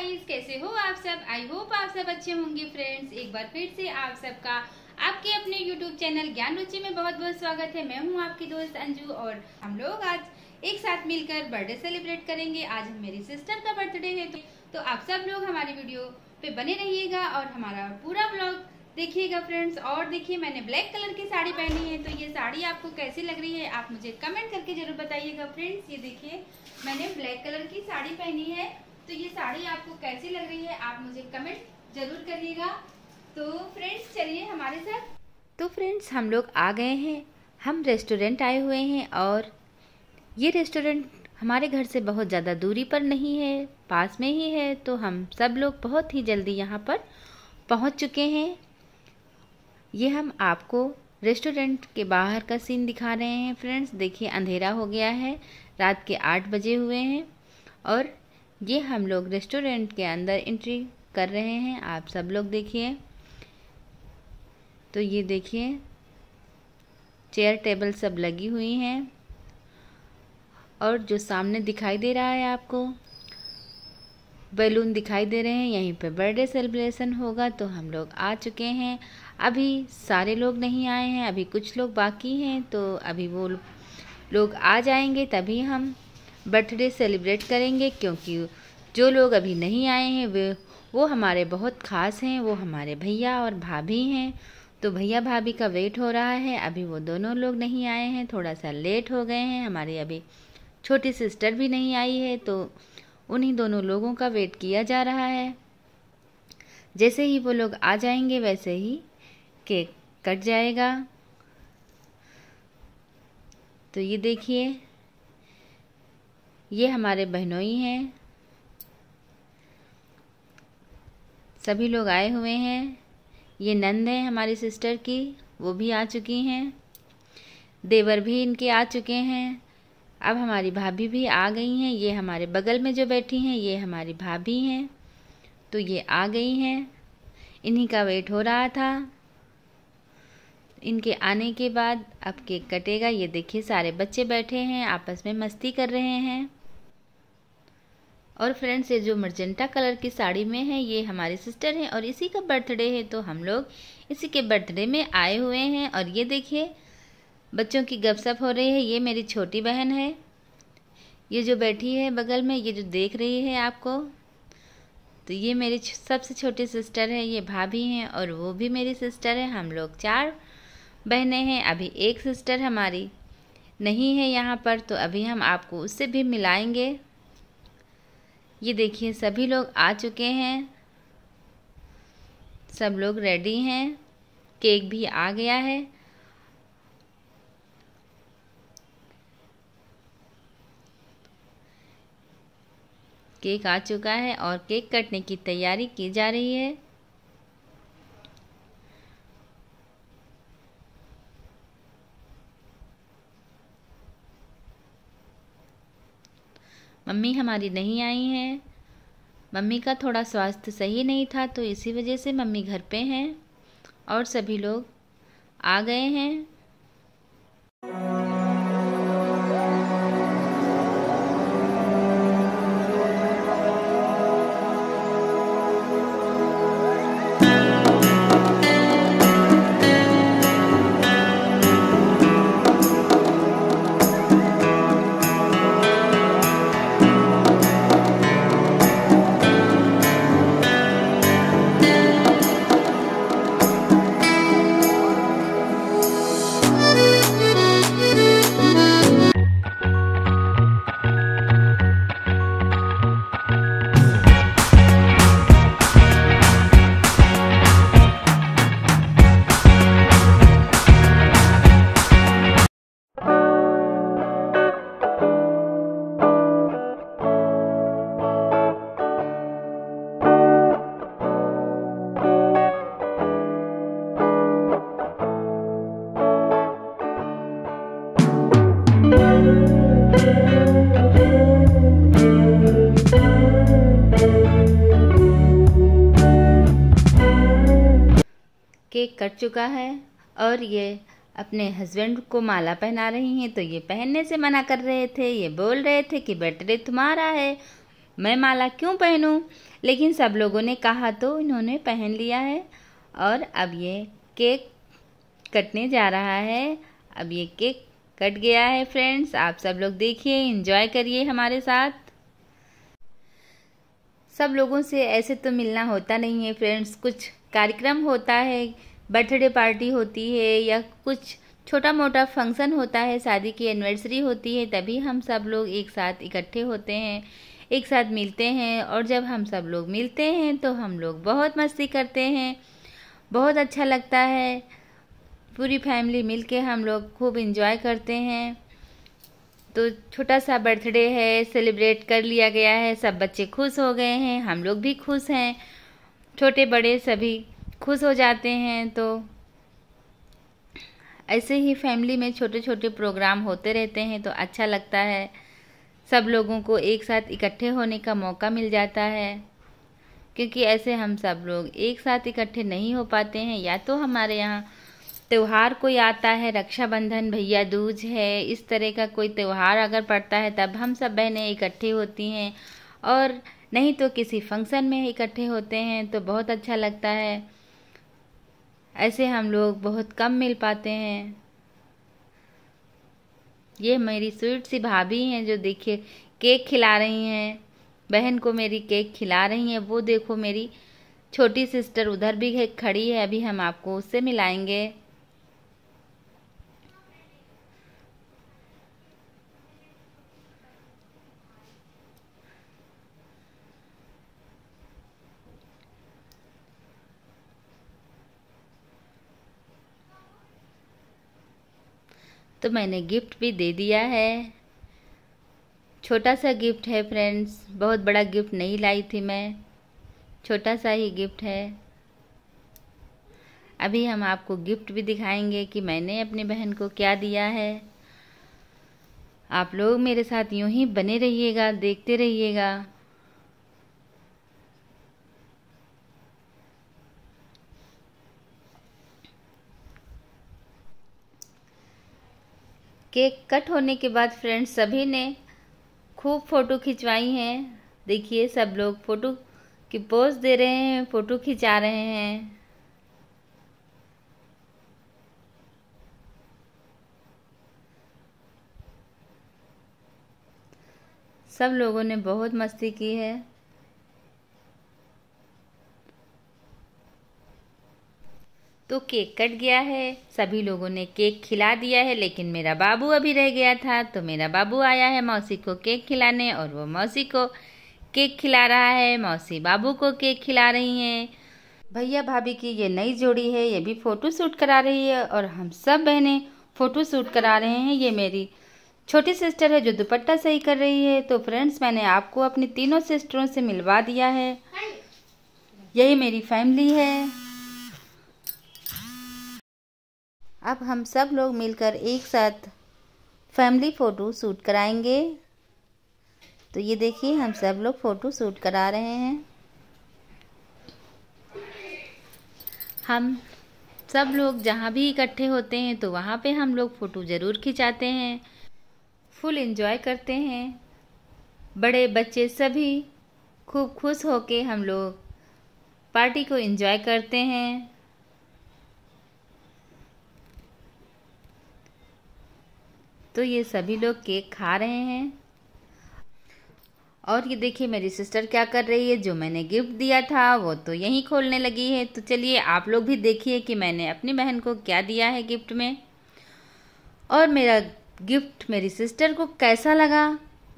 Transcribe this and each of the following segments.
guys कैसे हो आप सब आई होप आप सब अच्छे होंगे फ्रेंड्स एक बार फिर से आप सबका आपके अपने यूट्यूब चैनल ज्ञान रुचि में बहुत बहुत स्वागत है मैं हूं आपकी दोस्त अंजू और हम लोग आज एक साथ मिलकर बर्थडे सेलिब्रेट करेंगे आज मेरी सिस्टर का बर्थडे है तो, तो आप सब लोग हमारी वीडियो पे बने रहिएगा और हमारा पूरा ब्लॉग देखिएगा फ्रेंड्स और देखिए मैंने ब्लैक कलर की साड़ी पहनी है तो ये साड़ी आपको कैसी लग रही है आप मुझे कमेंट करके जरूर बताइएगा फ्रेंड्स ये देखिए मैंने ब्लैक कलर की साड़ी पहनी है तो ये साड़ी आपको कैसी लग रही है आप मुझे कमेंट जरूर करिएगा तो फ्रेंड्स चलिए हमारे साथ तो फ्रेंड्स हम लोग आ गए हैं हम रेस्टोरेंट आए हुए हैं और ये रेस्टोरेंट हमारे घर से बहुत ज़्यादा दूरी पर नहीं है पास में ही है तो हम सब लोग बहुत ही जल्दी यहाँ पर पहुँच चुके हैं ये हम आपको रेस्टोरेंट के बाहर का सीन दिखा रहे हैं फ्रेंड्स देखिए अंधेरा हो गया है रात के आठ बजे हुए हैं और ये हम लोग रेस्टोरेंट के अंदर एंट्री कर रहे हैं आप सब लोग देखिए तो ये देखिए चेयर टेबल सब लगी हुई हैं और जो सामने दिखाई दे रहा है आपको बैलून दिखाई दे रहे हैं यहीं पे बर्थडे सेलिब्रेशन होगा तो हम लोग आ चुके हैं अभी सारे लोग नहीं आए हैं अभी कुछ लोग बाकी हैं तो अभी वो लोग आ जाएंगे तभी हम बर्थडे सेलिब्रेट करेंगे क्योंकि जो लोग अभी नहीं आए हैं वे वो हमारे बहुत ख़ास हैं वो हमारे भैया और भाभी हैं तो भैया भाभी का वेट हो रहा है अभी वो दोनों लोग नहीं आए हैं थोड़ा सा लेट हो गए हैं हमारी अभी छोटी सिस्टर भी नहीं आई है तो उन्हीं दोनों लोगों का वेट किया जा रहा है जैसे ही वो लोग आ जाएंगे वैसे ही केक कट जाएगा तो ये देखिए ये हमारे बहनोई हैं सभी लोग आए हुए हैं ये नंद हैं हमारी सिस्टर की वो भी आ चुकी हैं देवर भी इनके आ चुके हैं अब हमारी भाभी भी आ गई हैं ये हमारे बगल में जो बैठी हैं ये हमारी भाभी हैं तो ये आ गई हैं इन्हीं का वेट हो रहा था इनके आने के बाद अब केक कटेगा ये देखिए सारे बच्चे बैठे हैं आपस में मस्ती कर रहे हैं और फ्रेंड्स ये जो मर्जेंटा कलर की साड़ी में है ये हमारी सिस्टर हैं और इसी का बर्थडे है तो हम लोग इसी के बर्थडे में आए हुए हैं और ये देखिए बच्चों की गपशप हो रही है ये मेरी छोटी बहन है ये जो बैठी है बगल में ये जो देख रही है आपको तो ये मेरी सबसे छोटी सिस्टर है ये भाभी हैं और वो भी मेरी सिस्टर है हम लोग चार बहनें हैं अभी एक सिस्टर हमारी नहीं है यहाँ पर तो अभी हम आपको उससे भी मिलाएंगे ये देखिए सभी लोग आ चुके हैं सब लोग रेडी हैं केक भी आ गया है केक आ चुका है और केक कटने की तैयारी की जा रही है मम्मी हमारी नहीं आई हैं मम्मी का थोड़ा स्वास्थ्य सही नहीं था तो इसी वजह से मम्मी घर पे हैं और सभी लोग आ गए हैं केक कट चुका है और ये अपने हस्बैंड को माला पहना रही हैं तो ये पहनने से मना कर रहे थे ये बोल रहे थे कि बर्थडे तुम्हारा है मैं माला क्यों पहनूं लेकिन सब लोगों ने कहा तो इन्होंने पहन लिया है और अब ये केक कटने जा रहा है अब ये केक कट गया है फ्रेंड्स आप सब लोग देखिए इन्जॉय करिए हमारे साथ सब लोगों से ऐसे तो मिलना होता नहीं है फ्रेंड्स कुछ कार्यक्रम होता है बर्थडे पार्टी होती है या कुछ छोटा मोटा फंक्शन होता है शादी की एनिवर्सरी होती है तभी हम सब लोग एक साथ इकट्ठे होते हैं एक साथ मिलते हैं और जब हम सब लोग मिलते हैं तो हम लोग बहुत मस्ती करते हैं बहुत अच्छा लगता है पूरी फैमिली मिलके हम लोग खूब इंजॉय करते हैं तो छोटा सा बर्थडे है सेलिब्रेट कर लिया गया है सब बच्चे खुश हो गए हैं हम लोग भी खुश हैं छोटे बड़े सभी खुश हो जाते हैं तो ऐसे ही फैमिली में छोटे छोटे प्रोग्राम होते रहते हैं तो अच्छा लगता है सब लोगों को एक साथ इकट्ठे होने का मौका मिल जाता है क्योंकि ऐसे हम सब लोग एक साथ इकट्ठे नहीं हो पाते हैं या तो हमारे यहाँ त्यौहार कोई आता है रक्षाबंधन भैया दूज है इस तरह का कोई त्यौहार अगर पड़ता है तब हम सब बहनें इकट्ठी होती हैं और नहीं तो किसी फंक्शन में इकट्ठे होते हैं तो बहुत अच्छा लगता है ऐसे हम लोग बहुत कम मिल पाते हैं ये मेरी स्वीट सी भाभी हैं जो देखिए केक खिला रही हैं बहन को मेरी केक खिला रही हैं वो देखो मेरी छोटी सिस्टर उधर भी खड़ी है अभी हम आपको उससे मिलाएंगे तो मैंने गिफ्ट भी दे दिया है छोटा सा गिफ्ट है फ्रेंड्स बहुत बड़ा गिफ्ट नहीं लाई थी मैं छोटा सा ही गिफ्ट है अभी हम आपको गिफ्ट भी दिखाएंगे कि मैंने अपनी बहन को क्या दिया है आप लोग मेरे साथ यूं ही बने रहिएगा देखते रहिएगा केक कट होने के बाद फ्रेंड्स सभी ने खूब फ़ोटो खिंचवाई हैं देखिए सब लोग फ़ोटो की पोज दे रहे हैं फ़ोटो खिंचा रहे हैं सब लोगों ने बहुत मस्ती की है तो केक कट गया है सभी लोगों ने केक खिला दिया है लेकिन मेरा बाबू अभी रह गया था तो मेरा बाबू आया है मौसी को केक खिलाने और वो मौसी को केक खिला रहा है मौसी बाबू को केक खिला रही हैं भैया भाभी की ये नई जोड़ी है ये भी फ़ोटो शूट करा रही है और हम सब बहनें फ़ोटो शूट करा रहे हैं ये मेरी छोटी सिस्टर है जो दुपट्टा सही कर रही है तो फ्रेंड्स मैंने आपको अपनी तीनों सिस्टरों से मिलवा दिया है यही मेरी फैमिली है अब हम सब लोग मिलकर एक साथ फैमिली फ़ोटो शूट कराएंगे तो ये देखिए हम सब लोग फ़ोटो शूट करा रहे हैं हम सब लोग जहाँ भी इकट्ठे होते हैं तो वहाँ पे हम लोग फ़ोटो ज़रूर खिंचाते हैं फुल इन्जॉय करते हैं बड़े बच्चे सभी खूब खुश होके हम लोग पार्टी को इन्जॉय करते हैं तो ये सभी लोग केक खा रहे हैं और ये देखिए मेरी सिस्टर क्या कर रही है जो मैंने गिफ्ट दिया था वो तो यहीं खोलने लगी है तो चलिए आप लोग भी देखिए कि मैंने अपनी बहन को क्या दिया है गिफ्ट में और मेरा गिफ्ट मेरी सिस्टर को कैसा लगा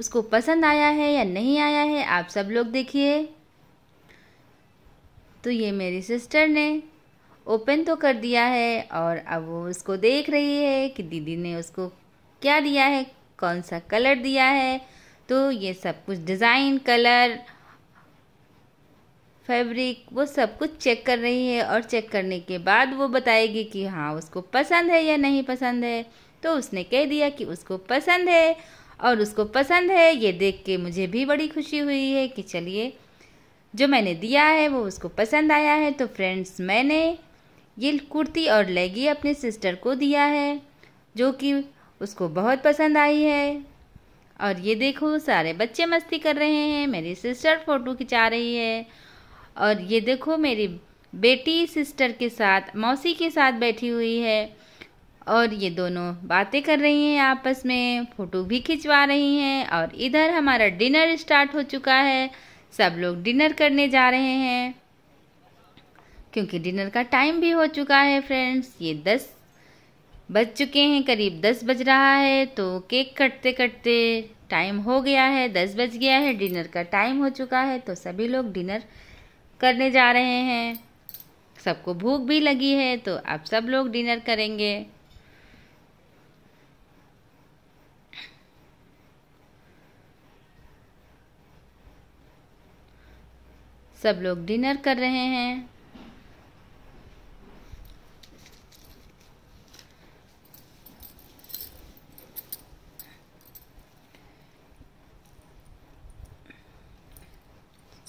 उसको पसंद आया है या नहीं आया है आप सब लोग देखिए तो ये मेरी सिस्टर ने ओपन तो कर दिया है और अब वो उसको देख रही है कि दीदी ने उसको क्या दिया है कौन सा कलर दिया है तो ये सब कुछ डिज़ाइन कलर फैब्रिक वो सब कुछ चेक कर रही है और चेक करने के बाद वो बताएगी कि हाँ उसको पसंद है या नहीं पसंद है तो उसने कह दिया कि उसको पसंद है और उसको पसंद है ये देख के मुझे भी बड़ी खुशी हुई है कि चलिए जो मैंने दिया है वो उसको पसंद आया है तो फ्रेंड्स मैंने ये कुर्ती और लेगी अपने सिस्टर को दिया है जो कि उसको बहुत पसंद आई है और ये देखो सारे बच्चे मस्ती कर रहे हैं मेरी सिस्टर फ़ोटो खिंचा रही है और ये देखो मेरी बेटी सिस्टर के साथ मौसी के साथ बैठी हुई है और ये दोनों बातें कर रही हैं आपस में फ़ोटो भी खिंचवा रही हैं और इधर हमारा डिनर स्टार्ट हो चुका है सब लोग डिनर करने जा रहे हैं क्योंकि डिनर का टाइम भी हो चुका है फ्रेंड्स ये दस बज चुके हैं करीब दस बज रहा है तो केक कटते कटते टाइम हो गया है दस बज गया है डिनर का टाइम हो चुका है तो सभी लोग डिनर करने जा रहे हैं सबको भूख भी लगी है तो अब सब लोग डिनर करेंगे सब लोग डिनर कर रहे हैं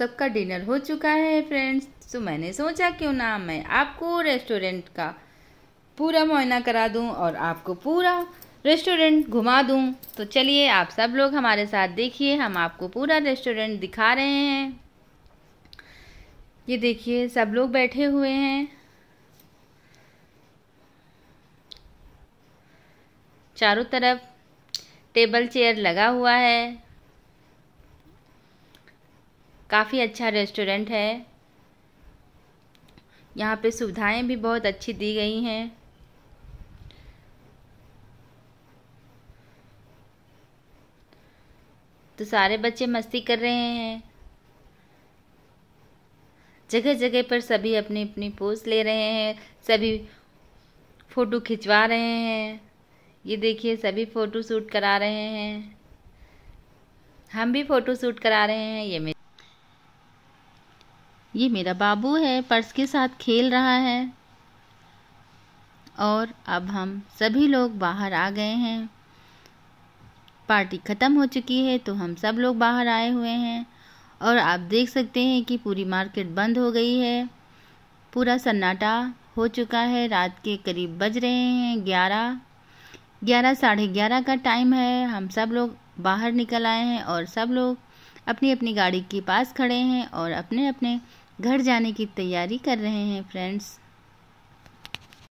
सबका डिनर हो चुका है फ्रेंड्स तो मैंने सोचा क्यों ना मैं आपको रेस्टोरेंट का पूरा मुआयना करा दूं और आपको पूरा रेस्टोरेंट घुमा दूं तो चलिए आप सब लोग हमारे साथ देखिए हम आपको पूरा रेस्टोरेंट दिखा रहे हैं ये देखिए सब लोग बैठे हुए हैं चारों तरफ टेबल चेयर लगा हुआ है काफ़ी अच्छा रेस्टोरेंट है यहाँ पे सुविधाएं भी बहुत अच्छी दी गई हैं तो सारे बच्चे मस्ती कर रहे हैं जगह जगह पर सभी अपनी अपनी पोज ले रहे हैं सभी फ़ोटो खिंचवा रहे हैं ये देखिए सभी फ़ोटो शूट करा रहे हैं हम भी फ़ोटो शूट करा रहे हैं ये मेरे ये मेरा बाबू है पर्स के साथ खेल रहा है और अब हम सभी लोग बाहर आ गए हैं पार्टी ख़त्म हो चुकी है तो हम सब लोग बाहर आए हुए हैं और आप देख सकते हैं कि पूरी मार्केट बंद हो गई है पूरा सन्नाटा हो चुका है रात के करीब बज रहे हैं ग्यारह ग्यारह साढ़े ग्यारह का टाइम है हम सब लोग बाहर निकल आए हैं और सब लोग अपनी अपनी गाड़ी के पास खड़े हैं और अपने अपने घर जाने की तैयारी कर रहे हैं फ्रेंड्स